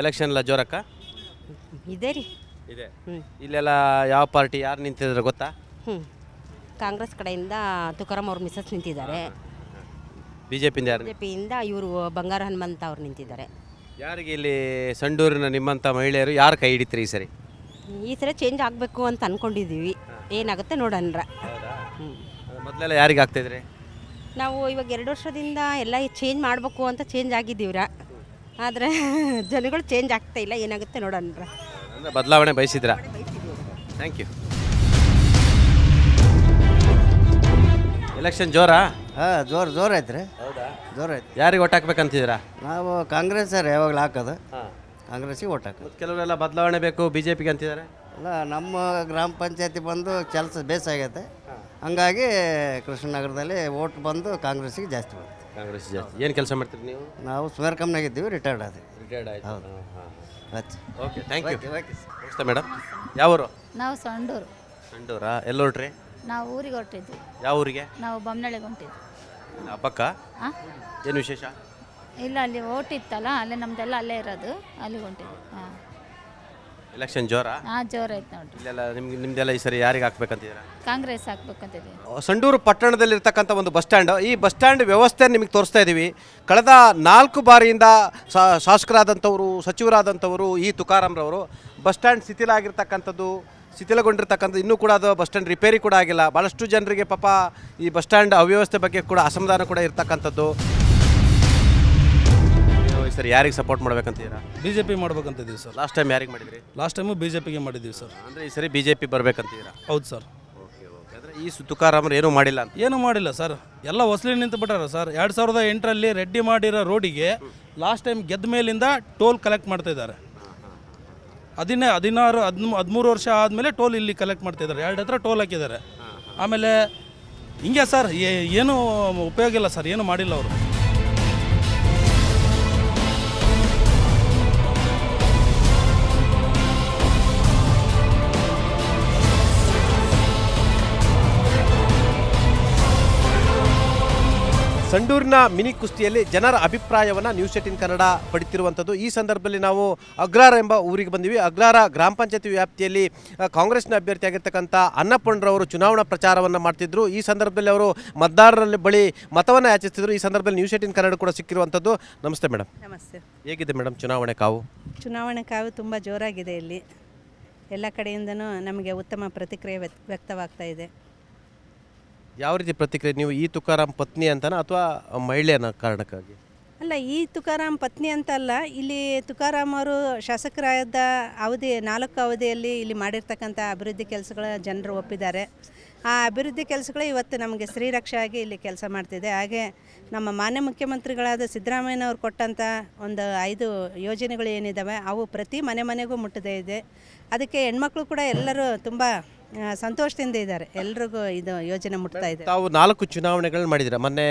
Election ಎಲ್ಲ ಜೋರಕ್ಕ ಇದೆ ರೀ ಇದೆ ಇಲ್ಲೆಲ್ಲ ಯಾವ ಪಾರ್ಟಿ ಯಾರು ನಿಂತಿದ್ದಾರೆ ಗೊತ್ತಾ ಹ್ಞೂ ಕಾಂಗ್ರೆಸ್ ಕಡೆಯಿಂದ ತುಕಾರಾಮ್ ಅವ್ರ ಮಿಸಸ್ ನಿಂತಿದ್ದಾರೆ ಬಿ ಜೆ ಪಿಯಿಂದ ಬಿ ಜೆ ಪಿಯಿಂದ ಇವರು ಬಂಗಾರ ಹನುಮಂತ ಅವ್ರು ನಿಂತಿದ್ದಾರೆ ಯಾರಿಗೆ ಇಲ್ಲಿ ಸಂಡೂರಿನ ನಿಮ್ಮಂಥ ಮಹಿಳೆಯರು ಯಾರು ಕೈ ಹಿಡಿತ್ರಿ ಈ ಸರಿ ಈ ಸಲ ಚೇಂಜ್ ಆಗಬೇಕು ಅಂತ ಅಂದ್ಕೊಂಡಿದ್ದೀವಿ ಏನಾಗುತ್ತೆ ನೋಡೋಣ ಹ್ಞೂ ಮೊದಲೆಲ್ಲ ಯಾರಿಗೆ ಆಗ್ತಾಯಿದ್ರಿ ನಾವು ಇವಾಗ ಎರಡು ವರ್ಷದಿಂದ ಎಲ್ಲ ಚೇಂಜ್ ಮಾಡಬೇಕು ಅಂತ ಚೇಂಜ್ ಆಗಿದ್ದೀವ್ರಾ ಆದರೆ ಜನಗಳು ಚೇಂಜ್ ಆಗ್ತಾ ಇಲ್ಲ ಏನಾಗುತ್ತೆ ನೋಡೋಣ ಬದಲಾವಣೆ ಬಯಸಿದ್ರ ಥ್ಯಾಂಕ್ ಯು ಎಲೆಕ್ಷನ್ ಜೋರಾ ಹಾಂ ಜೋರು ಜೋರು ಐತ್ರಿ ಹೌದಾ ಜೋರು ಐತಿ ಯಾರಿಗೆ ಓಟ್ ಹಾಕ್ಬೇಕಂತಿದ್ದೀರಾ ನಾವು ಕಾಂಗ್ರೆಸ್ ಸರ್ ಯಾವಾಗಲೂ ಹಾಕೋದು ಕಾಂಗ್ರೆಸ್ಗೆ ಓಟ್ ಹಾಕೋದು ಕೆಲವರೆಲ್ಲ ಬದಲಾವಣೆ ಬೇಕು ಬಿ ಜೆ ಪಿಗೆ ಅಂತಿದ್ದಾರೆ ಅಲ್ಲ ನಮ್ಮ ಗ್ರಾಮ ಪಂಚಾಯತಿ ಬಂದು ಕೆಲಸ ಬೇಸಾಗೈತೆ ಹಂಗಾಗಿ ಕೃಷ್ಣನಗರದಲ್ಲಿ ಓಟ್ ಬಂದು ಕಾಂಗ್ರೆಸ್ಸಿಗೆ ಜಾಸ್ತಿ ಬರುತ್ತೆ ಕಾಂಗ್ರೆಸ್ ಜಾಸ್ತಿ ಏನು ಕೆಲಸ ಮಾಡ್ತೀರಿ ನೀವು ನಾವು ಸುಧಾರ್ ಕಂಪ್ನಾಗ ಇದ್ದೀವಿ ರಿಟೈರ್ಡ್ ಆದ್ವಿ ರಿಟೈರ್ಡ್ ಆಯ್ತು ಹೌದು. ಹಾಂ ಹಾಂ ಆಯ್ತು ಓಕೆ ಥ್ಯಾಂಕ್ ಯು ನಮಸ್ತೆ ಮೇಡಮ್ ಯಾವೂರು ನಾವು ಸಂಡೂರು ಸಂಡೂರಾ ಎಲ್ಲೋಟ್ರಿ ನಾವು ಊರಿಗೆ ಹೊರಟಿದ್ವಿ ಯಾವ ಊರಿಗೆ ನಾವು ಬೊಮ್ಮನಳ್ಳಿಗೆ ಹೊಂಟಿದ್ವಿ ಆ ಪಕ್ಕ ಏನು ವಿಶೇಷ ಇಲ್ಲ ಅಲ್ಲಿ ಓಟಿತ್ತಲ್ಲ ಅಲ್ಲೇ ನಮ್ಮದೆಲ್ಲ ಅಲ್ಲೇ ಇರೋದು ಅಲ್ಲಿಗೆ ಹೊಂಟಿದ್ವಿ ಹಾಂ ಎಲೆಕ್ಷನ್ ಜೋರ ಇಲ್ಲೆಲ್ಲ ನಿಮ್ಗೆ ನಿಮ್ದೆಲ್ಲ ಈ ಸರಿ ಯಾರಿಗೆ ಹಾಕ್ಬೇಕಂತಿದ್ದೀರಾ ಕಾಂಗ್ರೆಸ್ ಹಾಕ್ಬೇಕಂತಿದ್ದೀವಿ ಸಂಡೂರು ಪಟ್ಟಣದಲ್ಲಿರ್ತಕ್ಕಂಥ ಒಂದು ಬಸ್ ಸ್ಟ್ಯಾಂಡ್ ಈ ಬಸ್ ಸ್ಟ್ಯಾಂಡ್ ವ್ಯವಸ್ಥೆ ನಿಮಗೆ ತೋರಿಸ್ತಾ ಇದ್ದೀವಿ ಕಳೆದ ನಾಲ್ಕು ಬಾರಿಯಿಂದ ಶಾಸಕರಾದಂಥವರು ಸಚಿವರಾದಂಥವರು ಈ ರವರು ಬಸ್ ಸ್ಟ್ಯಾಂಡ್ ಶಿಥಿಲ ಆಗಿರ್ತಕ್ಕಂಥದ್ದು ಶಿಥಿಲಗೊಂಡಿರ್ತಕ್ಕಂಥ ಇನ್ನೂ ಕೂಡ ಅದು ಬಸ್ ಸ್ಟ್ಯಾಂಡ್ ರಿಪೇರಿ ಕೂಡ ಆಗಿಲ್ಲ ಭಾಳಷ್ಟು ಜನರಿಗೆ ಪಾಪ ಈ ಬಸ್ ಸ್ಟ್ಯಾಂಡ್ ಅವ್ಯವಸ್ಥೆ ಬಗ್ಗೆ ಕೂಡ ಅಸಮಾಧಾನ ಕೂಡ ಇರ್ತಕ್ಕಂಥದ್ದು ಸರ್ ಯಾರಿಗೆ ಸಪೋರ್ಟ್ ಮಾಡ್ಬೇಕಂತೀರಾ ಬಿ ಜೆ ಪಿ ಮಾಡ್ಬೇಕಂತಿದ್ದೀವಿ ಸರ್ ಲಾಸ್ಟ್ ಟೈಮ್ ಯಾರಿಗೆ ಮಾಡಿದ್ರಿ ಲಾಸ್ಟ್ ಟೈಮು ಬಿ ಜೆ ಪಿಗೆ ಮಾಡಿದ್ದೀವಿ ಸರ್ ಅಂದರೆ ಈ ಸರಿ ಬಿ ಜೆ ಪಿ ಬರ್ಬೇಕಂತೀರಾ ಹೌದು ಸರ್ ಓಕೆ ಓಕೆ ಈ ಸುತುಕಾರಾಮ್ರು ಏನೂ ಮಾಡಿಲ್ಲ ಅಂತ ಏನೂ ಮಾಡಿಲ್ಲ ಸರ್ ಎಲ್ಲ ಹೊಸಲಿ ನಿಂತು ಬಿಟ್ಟಾರ ಸರ್ ಎರಡು ಸಾವಿರದ ಎಂಟರಲ್ಲಿ ರೆಡ್ಡಿ ಮಾಡಿರೋ ರೋಡಿಗೆ ಲಾಸ್ಟ್ ಟೈಮ್ ಗೆದ್ದ ಮೇಲಿಂದ ಟೋಲ್ ಕಲೆಕ್ಟ್ ಮಾಡ್ತಾ ಇದ್ದಾರೆ ಹದಿನೇ ಹದಿನಾರು ಹದಿಮೂ ಹದಿಮೂರು ವರ್ಷ ಆದಮೇಲೆ ಟೋಲ್ ಇಲ್ಲಿ ಕಲೆಕ್ಟ್ ಮಾಡ್ತಾ ಇದ್ದಾರೆ ಎರಡು ಹತ್ರ ಟೋಲ್ ಹಾಕಿದ್ದಾರೆ ಆಮೇಲೆ ಹಿಂಗೆ ಸರ್ ಏನು ಉಪಯೋಗ ಇಲ್ಲ ಸರ್ ಏನು ಮಾಡಿಲ್ಲ ಅವರು ಸಂಡೂರಿನ ಮಿನಿ ಕುಸ್ತಿಯಲ್ಲಿ ಜನರ ಅಭಿಪ್ರಾಯವನ್ನು ನ್ಯೂಸ್ ಏಟಿನ್ ಕನ್ನಡ ಪಡಿತಿರುವಂಥದ್ದು ಈ ಸಂದರ್ಭದಲ್ಲಿ ನಾವು ಅಗ್ರಾರ ಎಂಬ ಊರಿಗೆ ಬಂದಿವಿ ಅಗ್ರಾರ ಗ್ರಾಮ ಪಂಚಾಯತಿ ವ್ಯಾಪ್ತಿಯಲ್ಲಿ ಕಾಂಗ್ರೆಸ್ನ ಆಗಿರ್ತಕ್ಕಂಥ ಅನ್ನಪೂರ್ಣರವರು ಚುನಾವಣಾ ಪ್ರಚಾರವನ್ನು ಮಾಡ್ತಿದ್ರು ಈ ಸಂದರ್ಭದಲ್ಲಿ ಅವರು ಮತದಾರರಲ್ಲಿ ಬಳಿ ಮತವನ್ನು ಯಾಚಿಸ್ತಿದ್ರು ಈ ಸಂದರ್ಭದಲ್ಲಿ ನ್ಯೂಸ್ ಏಟಿನ್ ಕನ್ನಡ ಕೂಡ ಸಿಕ್ಕಿರುವಂಥದ್ದು ನಮಸ್ತೆ ಮೇಡಮ್ ನಮಸ್ತೆ ಹೇಗಿದೆ ಮೇಡಮ್ ಚುನಾವಣೆ ಕಾವು ಚುನಾವಣೆ ಕಾವು ತುಂಬ ಜೋರಾಗಿದೆ ಇಲ್ಲಿ ಎಲ್ಲ ಕಡೆಯಿಂದನೂ ನಮಗೆ ಉತ್ತಮ ಪ್ರತಿಕ್ರಿಯೆ ವ್ಯಕ್ತವಾಗ್ತಾ ಇದೆ ಯಾವ ರೀತಿ ಪ್ರತಿಕ್ರಿಯೆ ನೀವು ಈ ತುಕಾರಾಮ್ ಪತ್ನಿ ಅಂತನಾ ಅಥವಾ ಮಹಿಳೆ ಕಾರಣಕ್ಕಾಗಿ ಅಲ್ಲ ಈ ತುಕಾರಾಮ್ ಪತ್ನಿ ಅಂತ ಅಲ್ಲ ಇಲ್ಲಿ ತುಕಾರಾಮ್ ಅವರು ಶಾಸಕರಾದ ಅವಧಿ ನಾಲ್ಕು ಅವಧಿಯಲ್ಲಿ ಇಲ್ಲಿ ಮಾಡಿರ್ತಕ್ಕಂಥ ಅಭಿವೃದ್ಧಿ ಕೆಲಸಗಳ ಜನರು ಒಪ್ಪಿದ್ದಾರೆ ಆ ಅಭಿವೃದ್ಧಿ ಕೆಲಸಗಳೇ ಇವತ್ತು ನಮಗೆ ಸ್ತ್ರೀರಕ್ಷೆ ಆಗಿ ಇಲ್ಲಿ ಕೆಲಸ ಮಾಡ್ತಿದೆ ಹಾಗೆ ನಮ್ಮ ಮಾನ್ಯ ಮುಖ್ಯಮಂತ್ರಿಗಳಾದ ಸಿದ್ದರಾಮಯ್ಯನವರು ಕೊಟ್ಟಂಥ ಒಂದು ಐದು ಯೋಜನೆಗಳು ಏನಿದ್ದಾವೆ ಅವು ಪ್ರತಿ ಮನೆ ಮನೆಗೂ ಮುಟ್ಟದೇ ಇದೆ ಅದಕ್ಕೆ ಹೆಣ್ಮಕ್ಳು ಕೂಡ ಎಲ್ಲರೂ ತುಂಬ ಸಂತೋಷದಿಂದ ಇದ್ದಾರೆ ಎಲ್ರಿಗೂ ಇದು ಯೋಜನೆ ಮುಟ್ತಾ ಇದೆ ತಾವು ನಾಲ್ಕು ಚುನಾವಣೆಗಳನ್ನ ಮಾಡಿದ್ರು ಮೊನ್ನೆ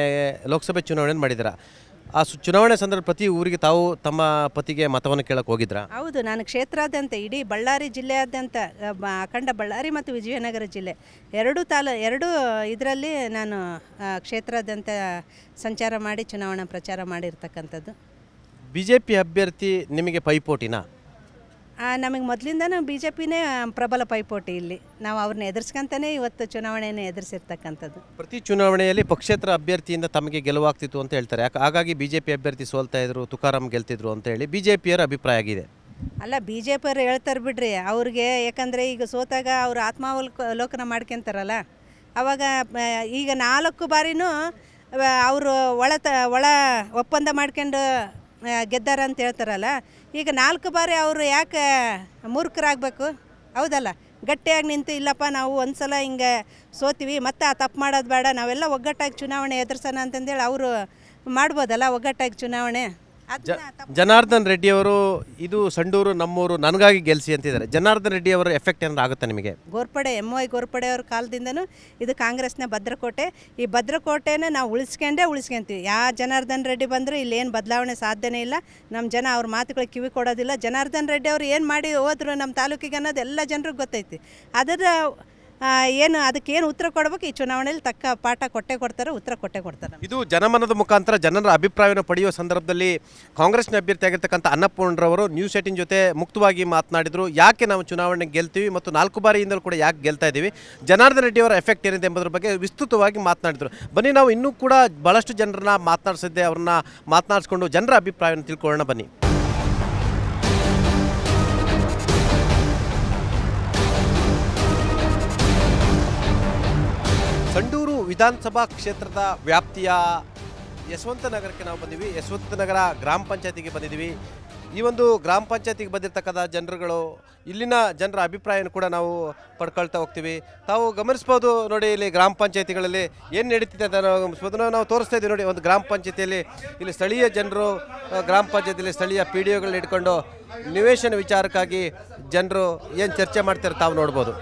ಲೋಕಸಭೆ ಚುನಾವಣೆ ಮಾಡಿದ್ರು ಆ ಚುನಾವಣೆ ಸಂದರ್ಭ ಪ್ರತಿ ಊರಿಗೆ ತಾವು ತಮ್ಮ ಪತಿಗೆ ಮತವನ್ನು ಕೇಳಕ್ಕೆ ಹೋಗಿದ್ರ ಹೌದು ನಾನು ಕ್ಷೇತ್ರಾದ್ಯಂತ ಇಡೀ ಬಳ್ಳಾರಿ ಜಿಲ್ಲೆಯಾದ್ಯಂತ ಅಖಂಡ ಬಳ್ಳಾರಿ ಮತ್ತು ವಿಜಯನಗರ ಜಿಲ್ಲೆ ಎರಡೂ ತಾಲ ಎರಡೂ ಇದರಲ್ಲಿ ನಾನು ಕ್ಷೇತ್ರಾದ್ಯಂತ ಸಂಚಾರ ಮಾಡಿ ಚುನಾವಣಾ ಪ್ರಚಾರ ಮಾಡಿರ್ತಕ್ಕಂಥದ್ದು ಬಿ ಜೆ ಪಿ ಅಭ್ಯರ್ಥಿ ನಿಮಗೆ ಪೈಪೋಟಿನಾ ನಮಗೆ ಮೊದಲಿಂದ ಬಿ ಜೆ ಪಿನೇ ಪ್ರಬಲ ಪೈಪೋಟಿ ಇಲ್ಲಿ ನಾವು ಅವ್ರನ್ನ ಎದುರಿಸ್ಕೊಂತಾನೆ ಇವತ್ತು ಚುನಾವಣೆಯನ್ನು ಎದುರಿಸಿರ್ತಕ್ಕಂಥದ್ದು ಪ್ರತಿ ಚುನಾವಣೆಯಲ್ಲಿ ಪಕ್ಷೇತರ ಅಭ್ಯರ್ಥಿಯಿಂದ ತಮಗೆ ಗೆಲುವಾಗ್ತಿತ್ತು ಅಂತ ಹೇಳ್ತಾರೆ ಯಾಕೆ ಹಾಗಾಗಿ ಬಿ ಜೆ ಪಿ ಅಭ್ಯರ್ಥಿ ಸೋಲ್ತಾ ಇದ್ರು ತುಕಾರಾಮ್ ಗೆಲ್ತಿದ್ರು ಅಂತ ಹೇಳಿ ಬಿ ಜೆ ಪಿಯರ ಅಭಿಪ್ರಾಯ ಆಗಿದೆ ಅಲ್ಲ ಬಿ ಜೆ ಪಿಯವ್ರು ಹೇಳ್ತಾರೆ ಬಿಡ್ರಿ ಅವ್ರಿಗೆ ಯಾಕಂದರೆ ಈಗ ಸೋತಾಗ ಅವರು ಆತ್ಮಾವಲೋಕನ ಮಾಡ್ಕೊಂತಾರಲ್ಲ ಅವಾಗ ಈಗ ನಾಲ್ಕು ಬಾರಿನೂ ಅವರು ಒಳ ತ ಒಳ ಒಪ್ಪಂದ ಮಾಡ್ಕೊಂಡು ಗೆದ್ದಾರ ಅಂತ ಹೇಳ್ತಾರಲ್ಲ ಈಗ ನಾಲ್ಕು ಬಾರಿ ಅವರು ಯಾಕೆ ಮೂರ್ಖರಾಗಬೇಕು ಹೌದಲ್ಲ ಗಟ್ಟಿಯಾಗಿ ನಿಂತು ಇಲ್ಲಪ್ಪ ನಾವು ಒಂದು ಸಲ ಹಿಂಗೆ ಸೋತೀವಿ ಮತ್ತೆ ಆ ತಪ್ಪು ಮಾಡೋದು ಬೇಡ ನಾವೆಲ್ಲ ಒಗ್ಗಟ್ಟಾಗಿ ಚುನಾವಣೆ ಎದುರ್ಸೋಣ ಅಂತಂದೇಳಿ ಅವರು ಮಾಡ್ಬೋದಲ್ಲ ಒಗ್ಗಟ್ಟಾಗಿ ಚುನಾವಣೆ ಜನಾರ್ದನ್ ರೆಡ್ಡಿ ಅವರು ಇದು ಸಂಡೂರು ನಮ್ಮೂರು ನನಗಾಗಿ ಗೆಲ್ಸಿ ಅಂತಿದ್ದಾರೆ ಜನಾರ್ದನ್ ರೆಡ್ಡಿ ಅವರ ಎಫೆಕ್ಟ್ ಏನಾದ್ರು ಆಗುತ್ತೆ ನಿಮಗೆ ಗೋರ್ಪಡೆ ಎಮ್ ವೈ ಗೋರ್ಪಡೆ ಅವ್ರ ಕಾಲದಿಂದನೂ ಇದು ಕಾಂಗ್ರೆಸ್ನ ಭದ್ರಕೋಟೆ ಈ ಭದ್ರಕೋಟೆನ ನಾವು ಉಳಿಸ್ಕೊಂಡೇ ಉಳಿಸ್ಕೊಂತೀವಿ ಯಾವ ಜನಾರ್ದನ್ ರೆಡ್ಡಿ ಬಂದರೂ ಇಲ್ಲೇನು ಬದಲಾವಣೆ ಸಾಧ್ಯನೇ ಇಲ್ಲ ನಮ್ಮ ಜನ ಅವ್ರ ಮಾತುಗಳಿಗೆ ಕಿವಿ ಕೊಡೋದಿಲ್ಲ ಜನಾರ್ದನ್ ರೆಡ್ಡಿ ಅವರು ಏನು ಮಾಡಿ ಹೋದ್ರು ನಮ್ಮ ತಾಲೂಕಿಗೆ ಅನ್ನೋದು ಎಲ್ಲ ಜನರಿಗೆ ಗೊತ್ತೈತಿ ಅದರ ಏನು ಅದಕ್ಕೆ ಏನು ಉತ್ತರ ಕೊಡಬೇಕು ಈ ಚುನಾವಣೆಯಲ್ಲಿ ತಕ್ಕ ಪಾಠ ಕೊಟ್ಟೆ ಕೊಡ್ತಾರೆ ಉತ್ತರ ಕೊಟ್ಟೆ ಕೊಡ್ತಾರೆ ಇದು ಜನಮನದ ಮುಖಾಂತರ ಜನರ ಅಭಿಪ್ರಾಯವನ್ನು ಪಡೆಯುವ ಸಂದರ್ಭದಲ್ಲಿ ಕಾಂಗ್ರೆಸ್ನ ಅಭ್ಯರ್ಥಿ ಆಗಿರ್ತಕ್ಕಂಥ ಅನ್ನಪೂರ್ಣರವರು ನ್ಯೂಸ್ ಏಟಿನ್ ಜೊತೆ ಮುಕ್ತವಾಗಿ ಮಾತನಾಡಿದರು ಯಾಕೆ ನಾವು ಚುನಾವಣೆ ಗೆಲ್ತೀವಿ ಮತ್ತು ನಾಲ್ಕು ಬಾರಿಯಿಂದಲೂ ಕೂಡ ಯಾಕೆ ಗೆಲ್ತಾ ಇದ್ದೀವಿ ಜನಾರ್ದನ್ ಅವರ ಎಫೆಕ್ಟ್ ಏನಿದೆ ಎಂಬುದರ ಬಗ್ಗೆ ವಿಸ್ತೃತವಾಗಿ ಮಾತನಾಡಿದರು ಬನ್ನಿ ನಾವು ಇನ್ನೂ ಕೂಡ ಭಾಳಷ್ಟು ಜನರನ್ನ ಮಾತನಾಡಿಸಿದ್ದೆ ಅವ್ರನ್ನ ಮಾತನಾಡಿಸ್ಕೊಂಡು ಜನರ ಅಭಿಪ್ರಾಯವನ್ನು ತಿಳ್ಕೊಳ್ಳೋಣ ಬನ್ನಿ ವಿಧಾನಸಭಾ ಕ್ಷೇತ್ರದ ವ್ಯಾಪ್ತಿಯ ಯಶವಂತ ನಗರಕ್ಕೆ ನಾವು ಬಂದೀವಿ ಯಶವಂತ ನಗರ ಗ್ರಾಮ ಪಂಚಾಯತಿಗೆ ಬಂದಿದ್ದೀವಿ ಈ ಒಂದು ಗ್ರಾಮ ಪಂಚಾಯತಿಗೆ ಬಂದಿರತಕ್ಕಂಥ ಜನರುಗಳು ಇಲ್ಲಿನ ಜನರ ಅಭಿಪ್ರಾಯನ ಕೂಡ ನಾವು ಪಡ್ಕೊಳ್ತಾ ಹೋಗ್ತೀವಿ ತಾವು ಗಮನಿಸ್ಬೋದು ನೋಡಿ ಇಲ್ಲಿ ಗ್ರಾಮ ಪಂಚಾಯತಿಗಳಲ್ಲಿ ಏನು ನಡೀತಿದೆ ಅಂತ ನಾವು ಗಮನಿಸ್ಬೋದು ನಾವು ತೋರಿಸ್ತಾ ಇದ್ದೀವಿ ನೋಡಿ ಒಂದು ಗ್ರಾಮ ಪಂಚಾಯತಿಯಲ್ಲಿ ಇಲ್ಲಿ ಸ್ಥಳೀಯ ಜನರು ಗ್ರಾಮ ಪಂಚಾಯತಿಯಲ್ಲಿ ಸ್ಥಳೀಯ ಪಿ ಡಿ ಒಗಳನ್ನ ಇಟ್ಕೊಂಡು ನಿವೇಶನ ವಿಚಾರಕ್ಕಾಗಿ ಜನರು ಏನು ಚರ್ಚೆ ಮಾಡ್ತಾರೆ ತಾವು ನೋಡ್ಬೋದು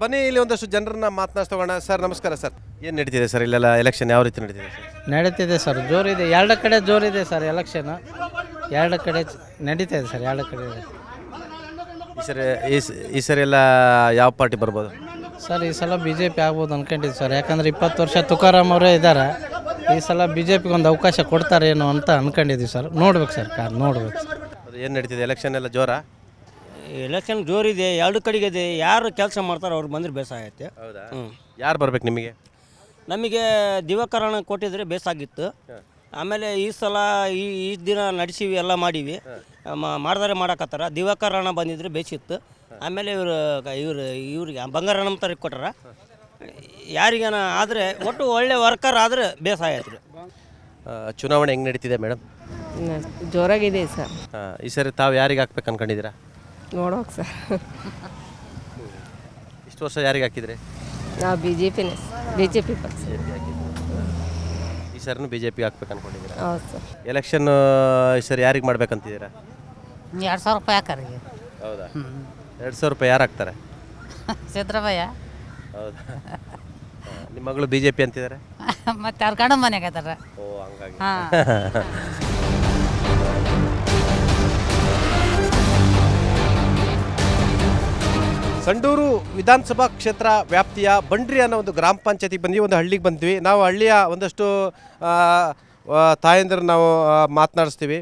ಬನ್ನಿ ಇಲ್ಲಿ ಒಂದಷ್ಟು ಜನರನ್ನ ಮಾತನಾಡ್ಸೋಣ ಸರ್ ನಮಸ್ಕಾರ ಸರ್ ಏನು ನಡೀತಿದೆ ಸರ್ ಇಲ್ಲೆಲ್ಲ ಎಲೆಕ್ಷನ್ ಯಾವ ರೀತಿ ನಡೀತಿದೆ ನಡೀತಿದೆ ಸರ್ ಜೋರಿದೆ ಎರಡು ಕಡೆ ಜೋರಿದೆ ಸರ್ ಎಲೆಕ್ಷನ್ ಎರಡು ಕಡೆ ನಡೀತಿದೆ ನಡೀತಾ ಇದೆ ಸರ್ ಎರಡು ಕಡೆ ಈ ಸರಿ ಈ ಎಲ್ಲ ಯಾವ ಪಾರ್ಟಿ ಬರ್ಬೋದು ಸರ್ ಈ ಸಲ ಬಿ ಜೆ ಪಿ ಆಗ್ಬೋದು ಅನ್ಕೊಂಡಿದ್ವಿ ಸರ್ ಯಾಕಂದ್ರೆ ಇಪ್ಪತ್ತು ವರ್ಷ ತುಕಾರಾಮ್ ಅವರೇ ಇದ್ದಾರೆ ಈ ಸಲ ಬಿ ಜೆ ಪಿಗೆ ಒಂದು ಅವಕಾಶ ಏನು ಅಂತ ಅನ್ಕೊಂಡಿದ್ದೀವಿ ಸರ್ ನೋಡ್ಬೇಕು ಸರ್ ಕಾರ್ ನೋಡ್ಬೇಕು ಸರ್ ಏನು ನಡೀತಿದೆ ಎಲೆಕ್ಷನ್ ಎಲ್ಲ ಜೋರಾ ಎಲೆಕ್ಷನ್ ಜೋರಿದೆ ಎರಡು ಕಡೆಗೆ ಇದೆ ಯಾರು ಕೆಲಸ ಮಾಡ್ತಾರೋ ಅವ್ರು ಬಂದರೆ ಬೇಸ ಹೌದಾ ಹ್ಞೂ ಯಾರು ಬರ್ಬೇಕು ನಿಮಗೆ ನಮಗೆ ದಿವಾಕರಣ ಕೊಟ್ಟಿದ್ರೆ ಬೇಸಾಗಿತ್ತು ಆಮೇಲೆ ಈ ಸಲ ಈ ಈ ದಿನ ನಡೆಸಿವಿ ಎಲ್ಲ ಮಾಡೀವಿ ಮ- ಮಾಡಕತ್ತಾರ ದಿವಕರಣ ಬಂದಿದ್ರೆ ಬೇಸಿತ್ತು ಆಮೇಲೆ ಇವರು ಇವರು ಇವ್ರಿಗೆ ನಮ್ಮ ತರಿಗೆ ಕೊಟ್ಟಾರ ಯಾರಿಗೇನ ಆದರೆ ಒಟ್ಟು ಒಳ್ಳೆ ವರ್ಕರ್ ಆದರೆ ಬೇಸ ಆಯ್ತು ಚುನಾವಣೆ ಹೆಂಗೆ ನಡೀತಿದೆ ಮೇಡಮ್ ಜೋರಾಗಿದೆ ಸರ್ ಈ ಸರಿ ತಾವು ಯಾರಿಗೆ ಹಾಕ್ಬೇಕು ಅನ್ಕೊಂಡಿದ್ದೀರಾ ನೋಡೋಕೆ ಸರ್ ಇಷ್ಟು ವರ್ಷ ಯಾರಿಗೆ ಹಾಕಿದ್ರಿ ನಾವು ಬಿ ಜೆ ಪಿನೇ ಬಿ ಜೆ ಪಿ ಈ ಸರ್ನು ಬಿ ಜೆ ಪಿ ಹಾಕ್ಬೇಕು ಅನ್ಕೊಂಡಿದ್ದೀರಾ ಹೌದು ಸರ್ ಎಲೆಕ್ಷನ್ ಈ ಸರ್ ಯಾರಿಗೆ ಮಾಡ್ಬೇಕಂತಿದ್ದೀರಾ ಎರಡು ಸಾವಿರ ರೂಪಾಯಿ ಹಾಕರಿ ಹೌದಾ ಎರಡು ಸಾವಿರ ರೂಪಾಯಿ ಯಾರು ಹಾಕ್ತಾರೆ ಸಿದ್ದರಾಮಯ್ಯ ಹೌದಾ ನಿಮ್ಮ ಮಗಳು ಬಿ ಜೆ ಪಿ ಅಂತಿದ್ದಾರೆ ಮತ್ತೆ ಅವ್ರ ಕಣ ಮನೆಗೆ ಓ ಹಂಗಾಗಿ ಸಂಡೂರು ವಿಧಾನಸಭಾ ಕ್ಷೇತ್ರ ವ್ಯಾಪ್ತಿಯ ಬಂಡ್ರಿ ಅನ್ನೋ ಒಂದು ಗ್ರಾಮ ಪಂಚಾಯತಿಗೆ ಬಂದ್ವಿ ಒಂದು ಹಳ್ಳಿಗೆ ಬಂದ್ವಿ ನಾವು ಹಳ್ಳಿಯ ಒಂದಷ್ಟು ತಾಯಂದ್ರ ನಾವು ಮಾತನಾಡಿಸ್ತೀವಿ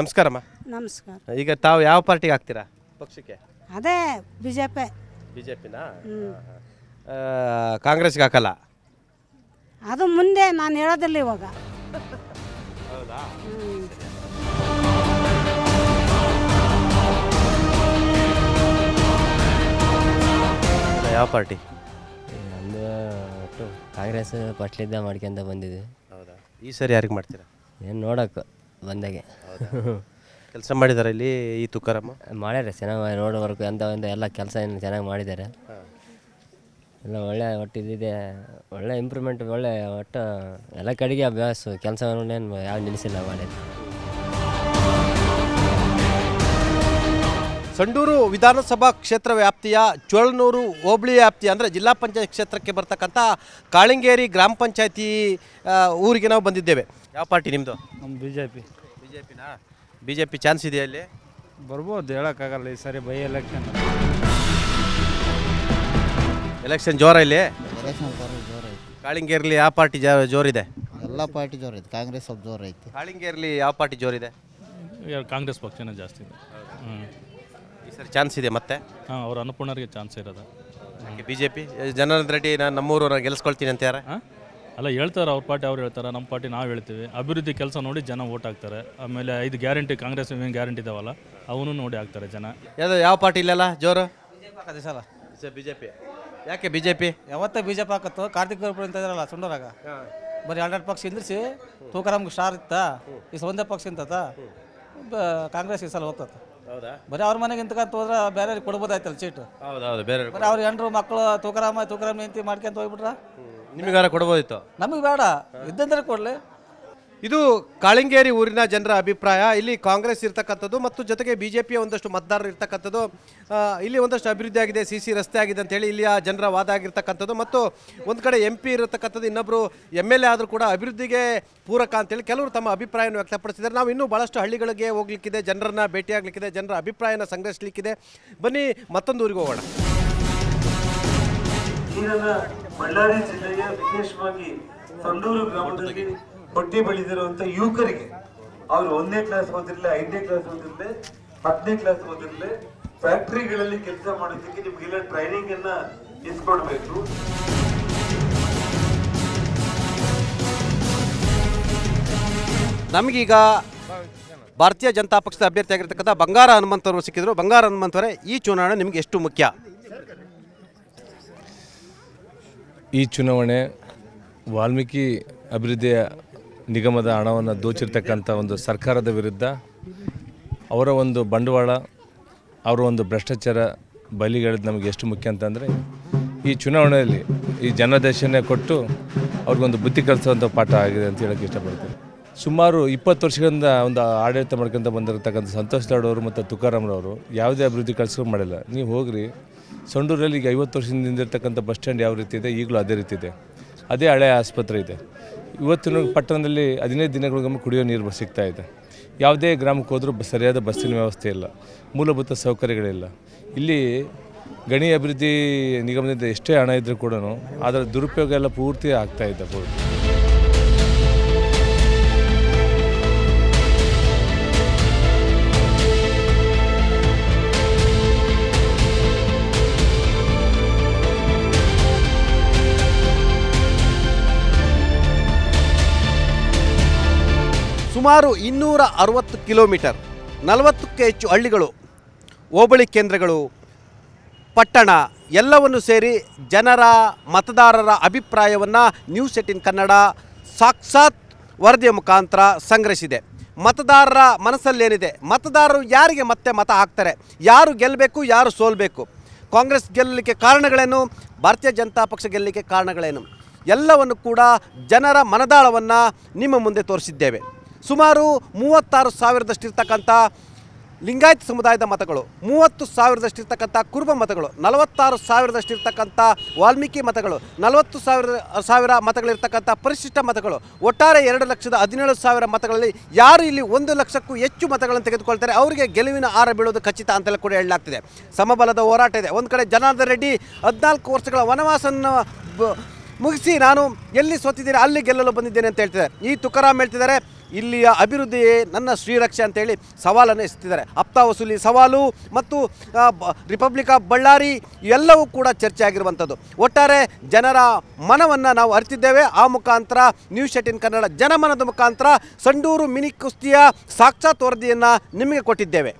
ನಮಸ್ಕಾರಮ್ಮ ನಮಸ್ಕಾರ ಈಗ ತಾವು ಯಾವ ಪಾರ್ಟಿಗೆ ಹಾಕ್ತೀರಾ ಪಕ್ಷಕ್ಕೆ ಅದೇ B J P B J ಪಿನಾ ಕಾಂಗ್ರೆಸ್ಗೆ ಹಾಕಲ್ಲ ಅದು ಮುಂದೆ ನಾನು ಹೇಳೋದಿಲ್ಲ ಇವಾಗ ಹೌದಾ ಯಾವ ಪಾರ್ಟಿ ಒಟ್ಟು ಕಾಂಗ್ರೆಸ್ ಪಟ್ಲಿದ್ದ ಮಾಡ್ಕೊಂತ ಬಂದಿದೆ ಹೌದಾ ಈ ಸರಿ ಯಾರಿಗೆ ಮಾಡ್ತೀರಾ ಏನು ನೋಡೋಕೆ ಬಂದಾಗೆ ಕೆಲಸ ಮಾಡಿದಾರೆ ಇಲ್ಲಿ ಈ ತುಕಾರಮ್ಮ ಮಾಡ್ಯಾರ ಚೆನ್ನಾಗಿ ನೋಡೋವರೆಗೂ ಅಂತ ಎಲ್ಲ ಕೆಲಸ ಏನು ಚೆನ್ನಾಗಿ ಮಾಡಿದ್ದಾರೆ ಎಲ್ಲ ಒಳ್ಳೆ ಒಟ್ಟು ಇದಿದೆ ಒಳ್ಳೆ ಇಂಪ್ರೂವ್ಮೆಂಟ್ ಒಳ್ಳೆ ಒಟ್ಟು ಎಲ್ಲ ಕಡೆಗೆ ಅಭ್ಯಾಸ ಕೆಲಸ ಏನು ಯಾವ ನಿಲ್ಲಿಸಿಲ್ಲ ಮಾಡಿದ್ದು ಸಂಡೂರು ವಿಧಾನಸಭಾ ಕ್ಷೇತ್ರ ವ್ಯಾಪ್ತಿಯ ಚೋಳನೂರು ಹೋಬಳಿ ವ್ಯಾಪ್ತಿ ಅಂದರೆ ಜಿಲ್ಲಾ ಪಂಚಾಯತ್ ಕ್ಷೇತ್ರಕ್ಕೆ ಬರ್ತಕ್ಕಂಥ ಕಾಳಿಂಗೇರಿ ಗ್ರಾಮ ಪಂಚಾಯತಿ ಊರಿಗೆ ನಾವು ಬಂದಿದ್ದೇವೆ ಯಾವ ಪಾರ್ಟಿ ನಿಮ್ಮದು ನಮ್ಮ B J P B J ಪಿನಾ ಬಿ ಜೆ ಪಿ ಚಾನ್ಸ್ ಇದೆಯಾ ಅಲ್ಲಿ ಬರ್ಬೋದು ಹೇಳೋಕ್ಕಾಗಲ್ಲ ಈ ಸರಿ ಬೈ ಎಲೆಕ್ಷನ್ ಎಲೆಕ್ಷನ್ ಜೋರ ಇಲ್ಲಿ ಎಲೆಕ್ಷನ್ ಕಾಳಿಂಗೇರಿಲಿ ಯಾವ ಪಾರ್ಟಿ ಜೋರಿದೆ ಎಲ್ಲ ಪಾರ್ಟಿ ಜೋರಿದೆ ಕಾಂಗ್ರೆಸ್ ಸ್ವಲ್ಪ ಐತೆ ಕಾಳಿಂಗೇರಿಲಿ ಯಾವ ಪಾರ್ಟಿ ಜೋರಿದೆ ಕಾಂಗ್ರೆಸ್ ಪಕ್ಷನೇ ಜಾಸ್ತಿ ಇದೆ ಈ ಸರಿ ಚಾನ್ಸ್ ಇದೆ ಮತ್ತೆ ಹಾಂ ಅವ್ರ ಅನ್ನಪೂರ್ಣರಿಗೆ ಚಾನ್ಸ್ ಇರೋದು B J P Janardhan Reddy ನಾನು ನಮ್ಮೂರು ಗೆಲ್ಸ್ಕೊಳ್ತೀನಿ ಅಂತ ಯಾರ ಅಲ್ಲ ಹೇಳ್ತಾರೆ ಅವ್ರ ಪಾರ್ಟಿ ಅವ್ರು ಹೇಳ್ತಾರೆ ನಮ್ಮ ಪಾರ್ಟಿ ನಾವು ಹೇಳ್ತೀವಿ ಅಭಿವೃದ್ಧಿ ಕೆಲಸ ನೋಡಿ ಜನ ಓಟ್ ಹಾಕ್ತಾರೆ ಆಮೇಲೆ ಐದು ಗ್ಯಾರಂಟಿ ಕಾಂಗ್ರೆಸ್ ಏನು ಗ್ಯಾರಂಟಿ ಇದಾವಲ್ಲ ಅವನು ನೋಡಿ ಹಾಕ್ತಾರೆ ಜನ ಯಾವ ಯಾವ ಪಾರ್ಟಿ ಇಲ್ಲಲ್ಲ ಜೋರು ಹಾಕೋದು ಸಲ ಬಿ ಜೆ ಪಿ ಯಾಕೆ ಬಿ ಜೆ ಪಿ ಯಾವತ್ತೇ ಬಿ ಜೆ ಪಿ ಹಾಕತ್ತು ಕಾರ್ತಿಕ್ ಗೌರ್ಪುರ ಅಂತ ಇದ್ರಲ್ಲ ಸುಂಡರಾಗ ಬರೀ ಎರಡೆರಡು ಪಕ್ಷ ನಿಂದಿರಿಸಿ ತೂಕರಾಮ್ಗೆ ಸ್ಟಾರ್ ಇತ್ತಾ ಈ ಒಂದೇ ಪಕ್ಷ ಇಂತ ಕಾಂಗ್ರೆಸ್ ಈ ಸಲ ಹೋಗ್ತದೆ ಹೌದಾ ಬರೀ ಅವ್ರ ಮನೆಗೆ ಇಂತಕಂತ ಹೋದ್ರ ಬೇರೆ ಕೊಡ್ಬೋದಾಯ್ತಲ್ಲ ಚೀಟು ಬೇರೆ ಅವ್ರ ಹೆಂಡ್ರು ಮಕ್ಕಳು ತೂಕರಾಮ ತೂಕರಾಮ ನಿಂತಿ ಮಾಡ್ಕೊಂತ ಹೋಗ್ಬಿಟ್ರ ನಿಮಗಾರ ಕೊಡ್ಬೋದಿತ್ತು ನಮಗೆ ಬೇಡ ಇದ್ದಂದ್ರೆ ಕೊಡ್ಲಿ ಇದು ಕಾಳಿಂಗೇರಿ ಊರಿನ ಜನರ ಅಭಿಪ್ರಾಯ ಇಲ್ಲಿ ಕಾಂಗ್ರೆಸ್ ಇರ್ತಕ್ಕಂಥದ್ದು ಮತ್ತು ಜೊತೆಗೆ ಬಿ ಜೆ ಪಿಯ ಒಂದಷ್ಟು ಮತದಾರರು ಇರ್ತಕ್ಕಂಥದ್ದು ಇಲ್ಲಿ ಒಂದಷ್ಟು ಅಭಿವೃದ್ಧಿ ಆಗಿದೆ ಸಿ ಸಿ ರಸ್ತೆ ಆಗಿದೆ ಅಂತೇಳಿ ಆ ಜನರ ವಾದ ಆಗಿರ್ತಕ್ಕಂಥದ್ದು ಮತ್ತು ಒಂದು ಕಡೆ ಎಂ ಪಿ ಇರತಕ್ಕಂಥದ್ದು ಇನ್ನೊಬ್ಬರು ಎಮ್ ಎಲ್ ಎ ಆದರೂ ಕೂಡ ಅಭಿವೃದ್ಧಿಗೆ ಪೂರಕ ಅಂತೇಳಿ ಕೆಲವರು ತಮ್ಮ ಅಭಿಪ್ರಾಯವನ್ನು ವ್ಯಕ್ತಪಡಿಸಿದ್ದಾರೆ ನಾವು ಇನ್ನೂ ಭಾಳಷ್ಟು ಹಳ್ಳಿಗಳಿಗೆ ಹೋಗ್ಲಿಕ್ಕಿದೆ ಜನರನ್ನು ಭೇಟಿಯಾಗಲಿಕ್ಕಿದೆ ಜನರ ಅಭಿಪ್ರಾಯನ ಸಂಗ್ರಹಿಸಲಿಕ್ಕಿದೆ ಬನ್ನಿ ಮತ್ತೊಂದು ಊರಿಗೆ ಹೋಗೋಣ ಬಳ್ಳಾರಿ ಜಿಲ್ಲೆಯ ವಿಶೇಷವಾಗಿ ಸಂಡೂರು ಗ್ರಾಮದಲ್ಲಿ ಹೊಟ್ಟೆ ಬೆಳೆದಿರುವಂತ ಯುವಕರಿಗೆ ಅವ್ರು ಒಂದನೇ ಕ್ಲಾಸ್ ಓದಿರ್ಲಿ ಐದನೇ ಕ್ಲಾಸ್ ಓದಿರ್ಲಿ ಹತ್ತನೇ ಕ್ಲಾಸ್ ಓದಿರ್ಲಿ ಫ್ಯಾಕ್ಟ್ರಿಗಳಲ್ಲಿ ಕೆಲಸ ಮಾಡೋದಕ್ಕೆ ನಿಮ್ಗೆಲ್ಲ ಟ್ರೈನಿಂಗ್ ಅನ್ನ ಇಸ್ಕೊಡ್ಬೇಕು ನಮಗೀಗ ಭಾರತೀಯ ಜನತಾ ಪಕ್ಷದ ಅಭ್ಯರ್ಥಿಯಾಗಿರ್ತಕ್ಕಂಥ ಬಂಗಾರ ಹನುಮಂತವರು ಸಿಕ್ಕಿದ್ರು ಬಂಗಾರ ಹನುಮಂತವರೇ ಈ ಚುನಾವಣೆ ನಿಮಗೆ ಎಷ್ಟು ಮುಖ್ಯ ಈ ಚುನಾವಣೆ ವಾಲ್ಮೀಕಿ ಅಭಿವೃದ್ಧಿಯ ನಿಗಮದ ಹಣವನ್ನು ದೋಚಿರ್ತಕ್ಕಂಥ ಒಂದು ಸರ್ಕಾರದ ವಿರುದ್ಧ ಅವರ ಒಂದು ಬಂಡವಾಳ ಅವರ ಒಂದು ಭ್ರಷ್ಟಾಚಾರ ಬಲಿಗಳದ್ದು ನಮಗೆ ಎಷ್ಟು ಮುಖ್ಯ ಅಂತಂದರೆ ಈ ಚುನಾವಣೆಯಲ್ಲಿ ಈ ಜನಾದೇಶನೇ ಕೊಟ್ಟು ಅವ್ರಿಗೊಂದು ಬುದ್ಧಿ ಕಲಿಸುವಂಥ ಪಾಠ ಆಗಿದೆ ಅಂತ ಹೇಳೋಕ್ಕೆ ಇಷ್ಟಪಡ್ತೀನಿ ಸುಮಾರು ಇಪ್ಪತ್ತು ವರ್ಷಗಳಿಂದ ಒಂದು ಆಡಳಿತ ಮಾಡ್ಕೊಂತ ಬಂದಿರತಕ್ಕಂಥ ಸಂತೋಷ್ ಲಾಡವರು ಮತ್ತು ತುಕಾರಾಮ್ರವರು ಯಾವುದೇ ಅಭಿವೃದ್ಧಿ ಕಲಿಸ್ಕೊಂಡು ಮಾಡಿಲ್ಲ ನೀವು ಹೋಗ್ರಿ ಸೊಂಡೂರಲ್ಲಿ ಈಗ ಐವತ್ತು ವರ್ಷದಿಂದ ಹಿಂದಿರ್ತಕ್ಕಂಥ ಬಸ್ ಸ್ಟ್ಯಾಂಡ್ ಯಾವ ರೀತಿ ಇದೆ ಈಗಲೂ ಅದೇ ರೀತಿ ಇದೆ ಅದೇ ಹಳೆಯ ಆಸ್ಪತ್ರೆ ಇದೆ ಇವತ್ತಿನ ಪಟ್ಟಣದಲ್ಲಿ ಹದಿನೈದು ದಿನಗಳಿಗೊಮ್ಮೆ ಕುಡಿಯೋ ನೀರು ಸಿಗ್ತಾ ಇದೆ ಯಾವುದೇ ಗ್ರಾಮಕ್ಕೆ ಹೋದರೂ ಸರಿಯಾದ ಬಸ್ಸಿನ ವ್ಯವಸ್ಥೆ ಇಲ್ಲ ಮೂಲಭೂತ ಸೌಕರ್ಯಗಳಿಲ್ಲ ಇಲ್ಲಿ ಗಣಿ ಅಭಿವೃದ್ಧಿ ನಿಗಮದಿಂದ ಎಷ್ಟೇ ಹಣ ಇದ್ದರೂ ಕೂಡ ಅದರ ದುರುಪಯೋಗ ಎಲ್ಲ ಪೂರ್ತಿ ಆಗ್ತಾ ಇದೆ ಸುಮಾರು ಇನ್ನೂರ ಅರವತ್ತು ಕಿಲೋಮೀಟರ್ ನಲವತ್ತಕ್ಕೆ ಹೆಚ್ಚು ಹಳ್ಳಿಗಳು ಹೋಬಳಿ ಕೇಂದ್ರಗಳು ಪಟ್ಟಣ ಎಲ್ಲವನ್ನು ಸೇರಿ ಜನರ ಮತದಾರರ ಅಭಿಪ್ರಾಯವನ್ನು ನ್ಯೂಸ್ ಏಟಿನ್ ಕನ್ನಡ ಸಾಕ್ಷಾತ್ ವರದಿಯ ಮುಖಾಂತರ ಸಂಗ್ರಹಿಸಿದೆ ಮತದಾರರ ಮನಸ್ಸಲ್ಲೇನಿದೆ ಮತದಾರರು ಯಾರಿಗೆ ಮತ್ತೆ ಮತ ಹಾಕ್ತಾರೆ ಯಾರು ಗೆಲ್ಲಬೇಕು ಯಾರು ಸೋಲಬೇಕು ಕಾಂಗ್ರೆಸ್ ಗೆಲ್ಲಲಿಕ್ಕೆ ಕಾರಣಗಳೇನು ಭಾರತೀಯ ಜನತಾ ಪಕ್ಷ ಗೆಲ್ಲಲಿಕ್ಕೆ ಕಾರಣಗಳೇನು ಎಲ್ಲವನ್ನು ಕೂಡ ಜನರ ಮನದಾಳವನ್ನು ನಿಮ್ಮ ಮುಂದೆ ತೋರಿಸಿದ್ದೇವೆ ಸುಮಾರು ಮೂವತ್ತಾರು ಸಾವಿರದಷ್ಟಿರ್ತಕ್ಕಂಥ ಲಿಂಗಾಯತ್ ಸಮುದಾಯದ ಮತಗಳು ಮೂವತ್ತು ಸಾವಿರದಷ್ಟಿರ್ತಕ್ಕಂಥ ಕುರುಬ ಮತಗಳು ನಲವತ್ತಾರು ಸಾವಿರದಷ್ಟಿರ್ತಕ್ಕಂಥ ವಾಲ್ಮೀಕಿ ಮತಗಳು ನಲವತ್ತು ಸಾವಿರ ಸಾವಿರ ಮತಗಳಿರ್ತಕ್ಕಂಥ ಪರಿಶಿಷ್ಟ ಮತಗಳು ಒಟ್ಟಾರೆ ಎರಡು ಲಕ್ಷದ ಹದಿನೇಳು ಸಾವಿರ ಮತಗಳಲ್ಲಿ ಯಾರು ಇಲ್ಲಿ ಒಂದು ಲಕ್ಷಕ್ಕೂ ಹೆಚ್ಚು ಮತಗಳನ್ನು ತೆಗೆದುಕೊಳ್ತಾರೆ ಅವರಿಗೆ ಗೆಲುವಿನ ಆರ ಬೀಳೋದು ಖಚಿತ ಅಂತೆಲ್ಲ ಕೂಡ ಹೇಳಲಾಗ್ತಿದೆ ಸಮಬಲದ ಹೋರಾಟ ಇದೆ ಒಂದು ಕಡೆ ಜನಾರ್ದನ್ ರೆಡ್ಡಿ ಹದಿನಾಲ್ಕು ವರ್ಷಗಳ ವನವಾಸವನ್ನು ಮುಗಿಸಿ ನಾನು ಎಲ್ಲಿ ಸೋತಿದ್ದೀನಿ ಅಲ್ಲಿ ಗೆಲ್ಲಲು ಬಂದಿದ್ದೇನೆ ಅಂತ ಹೇಳ್ತಿದ್ದಾರೆ ಈ ತುಕಾರಾಮ್ ಹೇಳ್ತಿದ್ದಾರೆ ಇಲ್ಲಿಯ ಅಭಿವೃದ್ಧಿಯೇ ನನ್ನ ಶ್ರೀರಕ್ಷೆ ಅಂತೇಳಿ ಸವಾಲನ್ನು ಎಸ್ತಿದ್ದಾರೆ ಅಪ್ತಾ ವಸೂಲಿ ಸವಾಲು ಮತ್ತು ರಿಪಬ್ಲಿಕ್ ಆಫ್ ಬಳ್ಳಾರಿ ಎಲ್ಲವೂ ಕೂಡ ಚರ್ಚೆ ಆಗಿರುವಂಥದ್ದು ಒಟ್ಟಾರೆ ಜನರ ಮನವನ್ನು ನಾವು ಅರಿತಿದ್ದೇವೆ ಆ ಮುಖಾಂತರ ನ್ಯೂಸ್ ಏಟಿನ್ ಕನ್ನಡ ಜನಮನದ ಮುಖಾಂತರ ಸಂಡೂರು ಮಿನಿ ಕುಸ್ತಿಯ ಸಾಕ್ಷಾತ್ ವರದಿಯನ್ನು ನಿಮಗೆ ಕೊಟ್ಟಿದ್ದೇವೆ